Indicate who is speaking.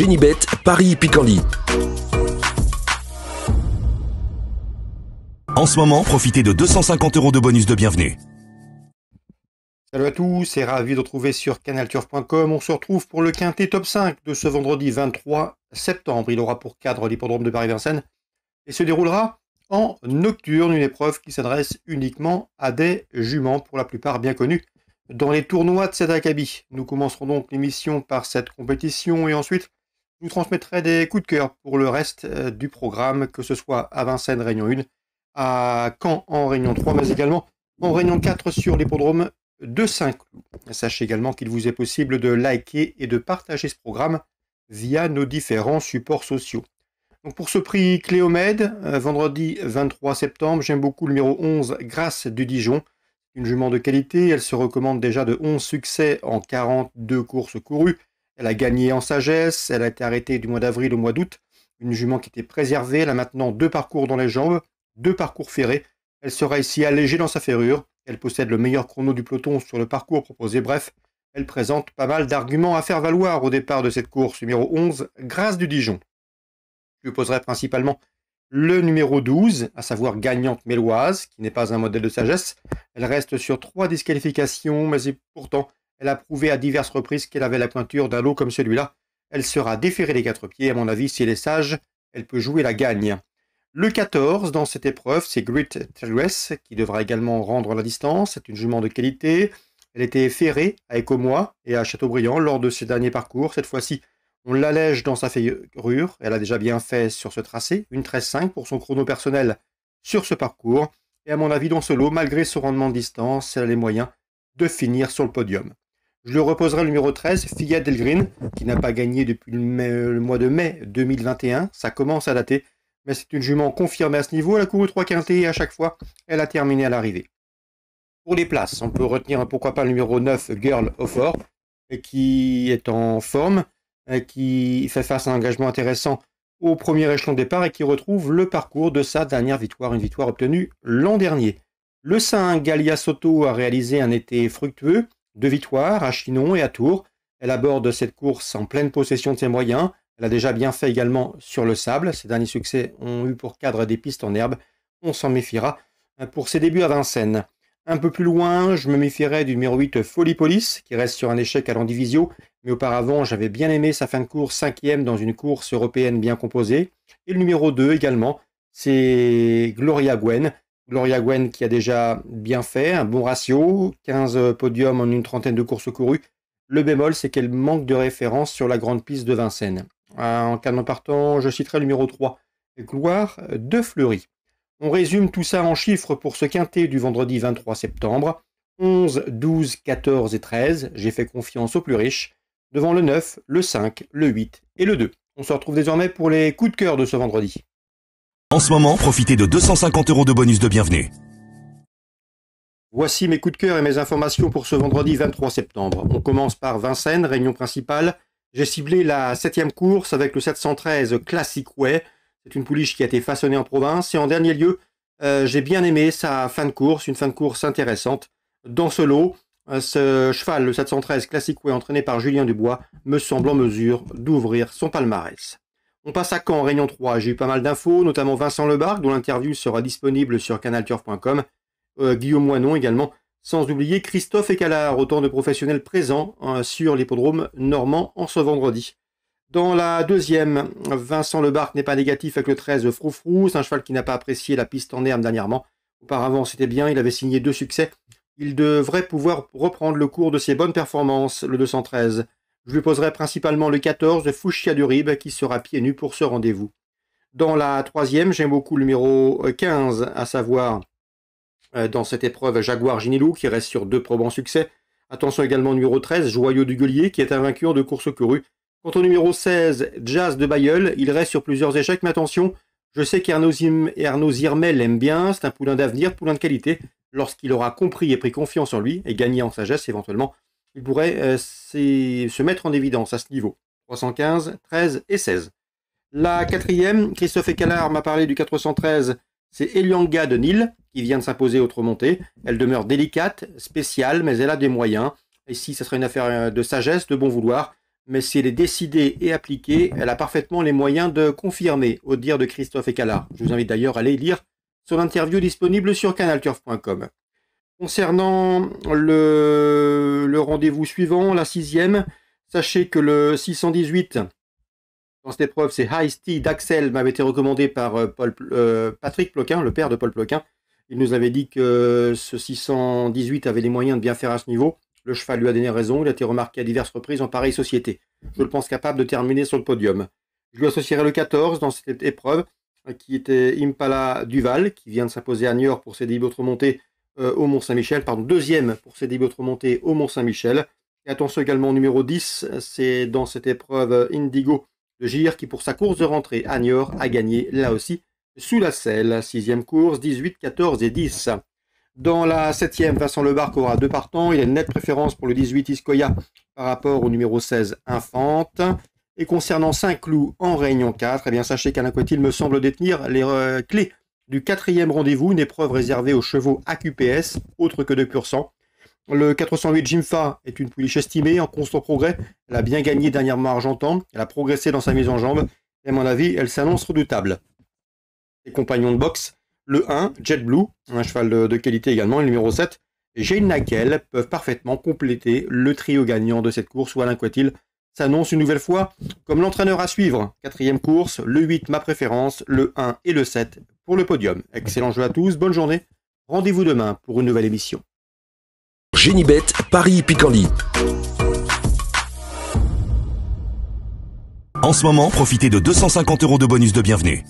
Speaker 1: Génibet, Paris Picardie. En ce moment, profitez de 250 euros de bonus de bienvenue. Salut à tous et ravi de retrouver sur canalturf.com. On se retrouve pour le quintet top 5 de ce vendredi 23 septembre. Il aura pour cadre l'hippodrome de Paris-Vincennes et se déroulera en nocturne, une épreuve qui s'adresse uniquement à des juments, pour la plupart bien connus dans les tournois de cet acabit. Nous commencerons donc l'émission par cette compétition et ensuite je vous transmettrai des coups de cœur pour le reste euh, du programme, que ce soit à Vincennes, Réunion 1, à Caen en Réunion 3, mais également en Réunion 4 sur l'hippodrome de Saint-Cloud. Sachez également qu'il vous est possible de liker et de partager ce programme via nos différents supports sociaux. pour ce prix Cléomède, euh, vendredi 23 septembre, j'aime beaucoup le numéro 11, Grâce du Dijon. Une jument de qualité, elle se recommande déjà de 11 succès en 42 courses courues. Elle a gagné en sagesse, elle a été arrêtée du mois d'avril au mois d'août, une jument qui était préservée, elle a maintenant deux parcours dans les jambes, deux parcours ferrés, elle sera ici allégée dans sa ferrure, elle possède le meilleur chrono du peloton sur le parcours proposé, bref, elle présente pas mal d'arguments à faire valoir au départ de cette course numéro 11, Grâce du Dijon. Je poserai principalement le numéro 12, à savoir gagnante méloise, qui n'est pas un modèle de sagesse. Elle reste sur trois disqualifications, mais c'est pourtant elle a prouvé à diverses reprises qu'elle avait la pointure d'un lot comme celui-là. Elle sera déférée des quatre pieds. À mon avis, si elle est sage, elle peut jouer la gagne. Le 14 dans cette épreuve, c'est Grit qui devra également rendre la distance. C'est une jument de qualité. Elle était ferrée à Écomois et à Châteaubriand lors de ses derniers parcours. Cette fois-ci, on l'allège dans sa ferrure. Elle a déjà bien fait sur ce tracé, une 13-5 pour son chrono personnel sur ce parcours. Et à mon avis, dans ce lot, malgré son rendement de distance, elle a les moyens de finir sur le podium. Je le reposerai le numéro 13, Fiat Delgrin, qui n'a pas gagné depuis le, euh, mois de mai 2021. Ça commence à dater, mais c'est une jument confirmée à ce niveau. Elle a couru 3 quintés et à chaque fois, elle a terminé à l'arrivée. Pour les places, on peut retenir hein, pourquoi pas le numéro 9, Girl of Or, euh, qui est en forme, euh, qui fait face à un engagement intéressant au premier échelon de départ et qui retrouve le parcours de sa dernière victoire, une victoire obtenue l'an dernier. Le saint Galia Soto a réalisé un été fructueux. Deux victoires à Chinon et à Tours. Elle aborde cette course en pleine possession de ses moyens. Elle a déjà bien fait également sur le sable. Ses derniers succès ont eu pour cadre des pistes en herbe. On s'en méfiera hein, pour ses débuts à Vincennes. Un peu plus loin, je me méfierais du numéro 8 Folipolis, qui reste sur un échec à l'Andivisio, mais auparavant j'avais bien aimé sa fin de course cinquième dans une course européenne bien composée. Et le numéro 2 également, c'est Gloria Gwen, Gloria Gwen qui a déjà bien fait, un bon ratio, 15 podiums en une trentaine de courses courues. Le bémol, c'est qu'elle manque de référence sur la grande piste de Vincennes. Ah, en cas de partant, je citerai le numéro 3, Gloire de Fleury. On résume tout ça en chiffres pour ce quintet du vendredi 23 septembre. 11, 12, 14 et 13, j'ai fait confiance aux plus riches, devant le 9, le 5, le 8 et le 2. On se retrouve désormais pour les coups de cœur de ce vendredi. En ce moment, profitez de 250 euros de bonus de bienvenue. Voici mes coups de cœur et mes informations pour ce vendredi 23 septembre. On commence par Vincennes, réunion principale. J'ai ciblé la septième course avec le 713 Classic Way. C'est une pouliche qui a été façonnée en province. Et en dernier lieu, euh, j'ai bien aimé sa fin de course, une fin de course intéressante. Dans ce lot, euh, ce cheval, le 713 Classic Way, entraîné par Julien Dubois, me semble en mesure d'ouvrir son palmarès. On passe à Caen, Réunion 3. J'ai eu pas mal d'infos, notamment Vincent Lebarque, dont l'interview sera disponible sur canalturf.com. Euh, Guillaume Moinon également. Sans oublier Christophe Écalard, autant de professionnels présents hein, sur l'hippodrome normand en ce vendredi. Dans la deuxième, Vincent Lebarque n'est pas négatif avec le 13 Froufrou. un cheval qui n'a pas apprécié la piste en herbe dernièrement. Auparavant, c'était bien, il avait signé deux succès. Il devrait pouvoir reprendre le cours de ses bonnes performances, le 213. Je lui poserai principalement le 14, du Rib qui sera pieds nus pour ce rendez-vous. Dans la troisième, j'aime beaucoup le numéro 15, euh, à savoir euh, dans cette épreuve Jaguar Ginilou, qui reste sur deux probants succès. Attention également au numéro 13, Joyau du Gueulier, qui est un vainqueur de course courue. Quant au numéro 16, Jazz de Bayeul, il reste sur plusieurs échecs, mais attention, je sais qu'Arnaud Zim... Zirmel l'aime bien, c'est un poulain d'avenir, poulain de qualité. Lorsqu'il aura compris et pris confiance en lui, et gagné en sagesse éventuellement, il pourrait euh, se mettre en évidence à ce niveau. 315, 13 et 16. La quatrième, Christophe Écalard m'a parlé du 413, c'est Elianga de Nil qui vient de s'imposer autre montée. Elle demeure délicate, spéciale, mais elle a des moyens. Ici, ce serait une affaire euh, de sagesse, de bon vouloir, mais si elle est décidée et appliquée, elle a parfaitement les moyens de confirmer, au dire de Christophe Écalard. Je vous invite d'ailleurs à aller lire son interview disponible sur canalturf.com. Concernant le, rendez-vous suivant, la sixième, sachez que le 618 dans cette épreuve, c'est High Steel d'Axel, m'avait été recommandé par euh, Paul, euh, Patrick Ploquin, le père de Paul Ploquin. Il nous avait dit que ce 618 avait les moyens de bien faire à ce niveau. Le cheval lui a donné raison, il a été remarqué à diverses reprises en pareille société. Je le pense capable de terminer sur le podium. Je lui associerai le 14 dans cette épreuve, qui était Impala Duval, qui vient de s'imposer à Niort pour ses débuts autres montées euh, au Mont-Saint-Michel, pardon, deuxième pour ses débuts remontée au Mont-Saint-Michel. Et attention également numéro 10, c'est dans cette épreuve Indigo de Gire qui pour sa course de rentrée à Niort a gagné là aussi sous la selle. Sixième course, 18, 14 et 10. Dans la septième, Vincent Lebarque aura deux partants. Il a une nette préférence pour le 18 Iscoya par rapport au numéro 16 Infante. Et concernant Saint-Cloud en Réunion 4, eh bien, sachez qu'Alain Coitil me semble détenir les euh, clés du quatrième rendez-vous, une épreuve réservée aux chevaux AQPS, autre que de pur sang. Le 408 Jimfa est une pouliche estimée, en constant progrès. Elle a bien gagné dernièrement Argentan, elle a progressé dans sa mise en jambe, et à mon avis, elle s'annonce redoutable. Les compagnons de boxe, le 1, Jet Blue, un cheval de, qualité également, le numéro 7, et Jane Nakel peuvent parfaitement compléter le trio gagnant de cette course où Alain Coitil s'annonce une nouvelle fois comme l'entraîneur à suivre. Quatrième course, le 8, ma préférence, le 1 et le 7, pour le podium. Excellent jeu à tous, bonne journée. Rendez-vous demain pour une nouvelle émission. Paris En ce moment, profitez de 250 euros de bonus de bienvenue.